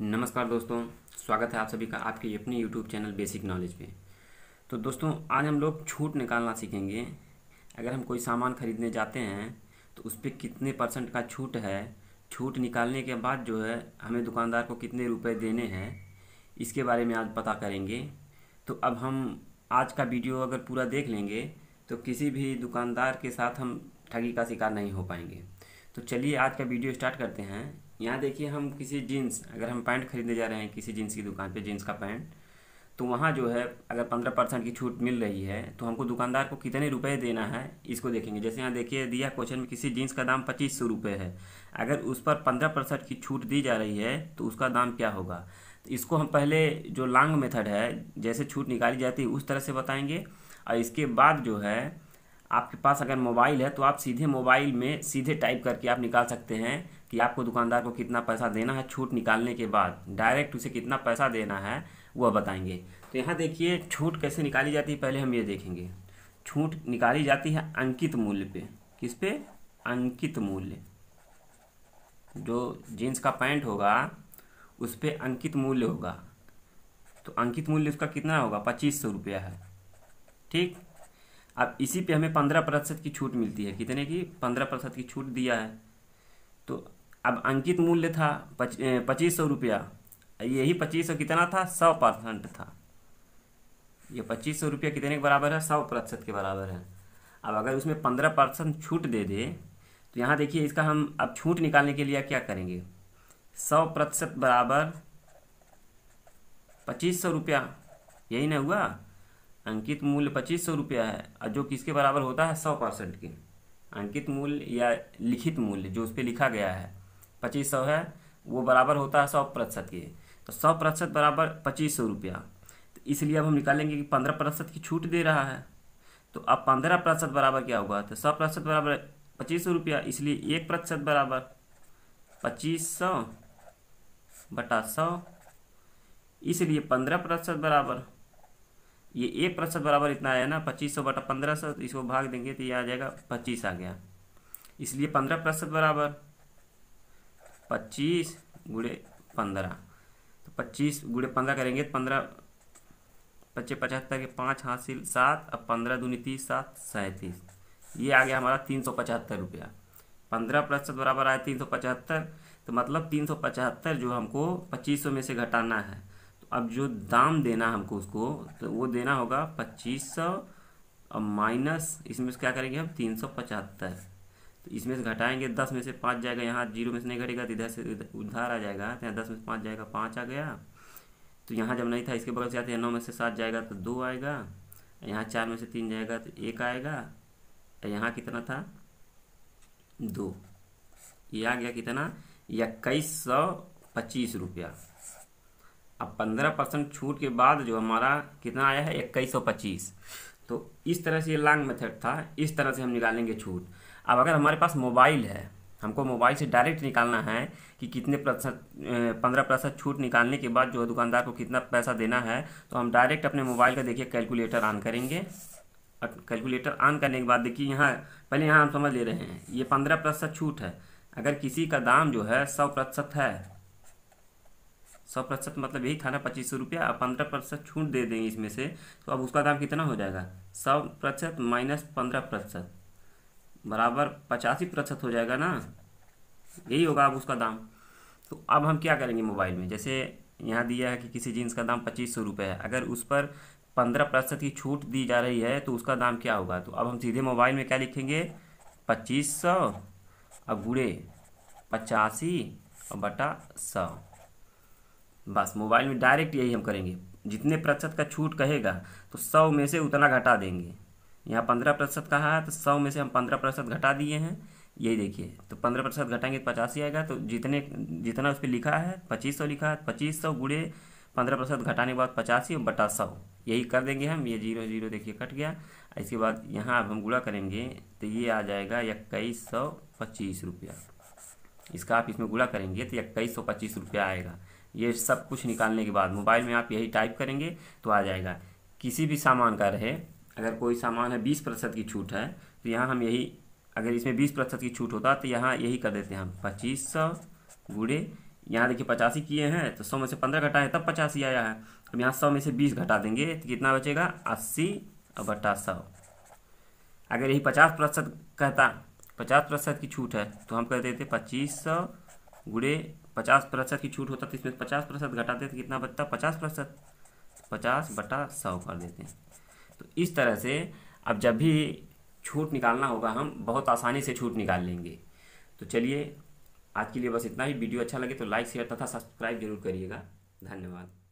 नमस्कार दोस्तों स्वागत है आप सभी का आपके अपने यूट्यूब चैनल बेसिक नॉलेज पे तो दोस्तों आज हम लोग छूट निकालना सीखेंगे अगर हम कोई सामान खरीदने जाते हैं तो उस पर कितने परसेंट का छूट है छूट निकालने के बाद जो है हमें दुकानदार को कितने रुपए देने हैं इसके बारे में आज पता करेंगे तो अब हम आज का वीडियो अगर पूरा देख लेंगे तो किसी भी दुकानदार के साथ हम ठगी का शिकार नहीं हो पाएंगे तो चलिए आज का वीडियो स्टार्ट करते हैं यहाँ देखिए हम किसी जीन्स अगर हम पैंट खरीदने जा रहे हैं किसी जीन्स की दुकान पे जीन्स का पैंट तो वहाँ जो है अगर पंद्रह परसेंट की छूट मिल रही है तो हमको दुकानदार को कितने रुपए देना है इसको देखेंगे जैसे यहाँ देखिए दिया क्वेश्चन में किसी जीन्स का दाम पच्चीस सौ रुपये है अगर उस पर पंद्रह परसेंट की छूट दी जा रही है तो उसका दाम क्या होगा तो इसको हम पहले जो लॉन्ग मेथड है जैसे छूट निकाली जाती है उस तरह से बताएंगे और इसके बाद जो है आपके पास अगर मोबाइल है तो आप सीधे मोबाइल में सीधे टाइप करके आप निकाल सकते हैं कि आपको दुकानदार को कितना पैसा देना है छूट निकालने के बाद डायरेक्ट उसे कितना पैसा देना है वह बताएंगे तो यहाँ देखिए छूट कैसे निकाली जाती है पहले हम ये देखेंगे छूट निकाली जाती है अंकित मूल्य पे किस पे अंकित मूल्य जो जीन्स का पैंट होगा उस पर अंकित मूल्य होगा तो अंकित मूल्य उसका कितना होगा पच्चीस सौ रुपया है ठीक अब इसी पे हमें पंद्रह प्रतिशत की छूट मिलती है कितने की पंद्रह प्रतिशत की छूट दिया है तो अब अंकित मूल्य था पच्चीस सौ रुपया यही पच्चीस सौ कितना था सौ परसेंट था ये पच्चीस सौ रुपया कितने के बराबर है सौ प्रतिशत के बराबर है अब अगर उसमें पंद्रह परसेंट छूट दे दे तो यहाँ देखिए इसका हम अब छूट निकालने के लिए क्या करेंगे सौ प्रतिशत बराबर पच्चीस सौ रुपया यही ना हुआ अंकित मूल्य पच्चीस सौ रुपया है और जो किसके बराबर होता है सौ परसेंट के अंकित मूल्य या लिखित मूल्य जो उस पर लिखा गया है पच्चीस सौ है वो बराबर होता है सौ प्रतिशत के तो सौ प्रतिशत बराबर पच्चीस सौ रुपया तो इसलिए अब हम निकालेंगे कि पंद्रह प्रतिशत की छूट दे रहा है तो अब पंद्रह प्रतिशत बराबर क्या होगा तो सौ प्रतिशत बराबर पच्चीस सौ रुपया इसलिए एक प्रतिशत बराबर पच्चीस सौ बटा सौ इसलिए पंद्रह प्रतिशत बराबर ये एक प्रतिशत बराबर इतना आया ना पच्चीस सौ बटा पंद्रह सौ तो इसको भाग देंगे तो ये आ जाएगा पच्चीस आ गया इसलिए पंद्रह प्रतिशत बराबर पच्चीस गुड़े पंद्रह तो पच्चीस गुड़े पंद्रह करेंगे तो पंद्रह पच्चे पचहत्तर के पाँच हासिल सात अब पंद्रह दूनी तीस सात सैंतीस ये आ गया हमारा तीन सौ पचहत्तर रुपया पंद्रह प्रतिशत बराबर आया तीन सौ पचहत्तर तो मतलब तीन सौ पचहत्तर जो हमको पच्चीस सौ में से घटाना है तो अब जो दाम देना हमको उसको तो वो देना होगा पच्चीस सौ और माइनस इसमें से क्या करेंगे हम तीन सौ पचहत्तर तो इसमें से घटाएंगे दस में से पाँच जाएगा यहाँ जीरो में से नहीं घटेगा तो इधर से उधार आ जाएगा तो यहाँ दस में से पाँच जाएगा पाँच आ गया तो यहाँ जब नहीं था इसके बगल से आते हैं नौ में से सात जाएगा तो दो आएगा यहाँ चार में से तीन जाएगा तो एक आएगा तो यहाँ कितना था दो ये आ गया कितना इक्कीस सौ पच्चीस रुपया अब पंद्रह परसेंट छूट के बाद जो हमारा कितना आया है इक्कीस सौ पच्चीस तो इस तरह से ये लॉन्ग मेथड था इस तरह से हम निकालेंगे छूट अब अगर हमारे पास मोबाइल है हमको मोबाइल से डायरेक्ट निकालना है कि कितने प्रतिशत पंद्रह प्रतिशत छूट निकालने के बाद जो है दुकानदार को कितना पैसा देना है तो हम डायरेक्ट अपने मोबाइल का देखिए कैलकुलेटर ऑन करेंगे कैलकुलेटर ऑन करने के बाद देखिए यहाँ पहले यहाँ हम समझ ले रहे हैं ये पंद्रह प्रतिशत छूट है अगर किसी का दाम जो है सौ प्रतिशत है सौ प्रतिशत मतलब यही था ना पच्चीस सौ रुपया अब पंद्रह प्रतिशत छूट दे देंगे इसमें से तो अब उसका दाम कितना हो जाएगा सौ प्रतिशत माइनस पंद्रह प्रतिशत बराबर पचासी प्रतिशत हो जाएगा ना यही होगा अब उसका दाम तो अब हम क्या करेंगे मोबाइल में जैसे यहाँ दिया है कि किसी जीन्स का दाम पच्चीस सौ रुपये है अगर उस पर पंद्रह प्रतिशत की छूट दी जा रही है तो उसका दाम क्या होगा तो अब हम सीधे मोबाइल में क्या लिखेंगे पच्चीस सौ अब गुड़े पचासी और बटा सौ बस मोबाइल में डायरेक्ट यही हम करेंगे जितने प्रतिशत का छूट कहेगा तो सौ में से उतना घटा देंगे यहाँ पंद्रह प्रतिशत कहा है तो सौ में से हम पंद्रह प्रतिशत घटा दिए हैं यही देखिए तो पंद्रह प्रतिशत घटाएंगे तो पचासी आएगा तो जितने जितना उस पर लिखा है पच्चीस सौ लिखा है पच्चीस सौ गुड़े पंद्रह प्रतिशत घटाने के बाद पचासी और बटा सौ यही कर देंगे हम ये जीरो जीरो देखिए कट गया इसके बाद यहाँ अब हम गुड़ा करेंगे तो ये आ जाएगा इक्कीस सौ पच्चीस रुपया इसका आप इसमें गुड़ा करेंगे तो इक्कीस सौ पच्चीस रुपया आएगा ये सब कुछ निकालने के बाद मोबाइल में आप यही टाइप करेंगे तो आ जाएगा किसी भी सामान का रहे अगर कोई सामान है बीस प्रतिशत की छूट है तो यहाँ हम यही अगर इसमें बीस प्रतिशत की छूट होता तो यहाँ यही कर देते हैं हम पच्चीस सौ गुड़े यहाँ देखिए पचासी किए हैं तो सौ में से पंद्रह घटाएं तब पचासी आया है अब यहाँ सौ में से बीस घटा देंगे तो कितना बचेगा अस्सी और बटा सौ अगर यही पचास प्रतिशत कहता पचास प्रतिशत की छूट है तो हम कह देते पच्चीस सौ गुड़े पचास प्रतिशत की छूट होता तो इसमें पचास प्रतिशत घटाते तो कितना बचता पचास प्रतिशत पचास बटा सौ कर देते हैं तो इस तरह से अब जब भी छूट निकालना होगा हम बहुत आसानी से छूट निकाल लेंगे तो चलिए आज के लिए बस इतना ही वीडियो अच्छा लगे तो लाइक शेयर तथा सब्सक्राइब जरूर करिएगा धन्यवाद